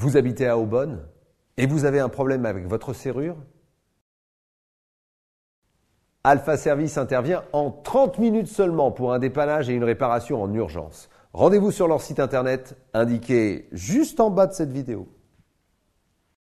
Vous habitez à Aubonne et vous avez un problème avec votre serrure Alpha Service intervient en 30 minutes seulement pour un dépannage et une réparation en urgence. Rendez-vous sur leur site internet indiqué juste en bas de cette vidéo.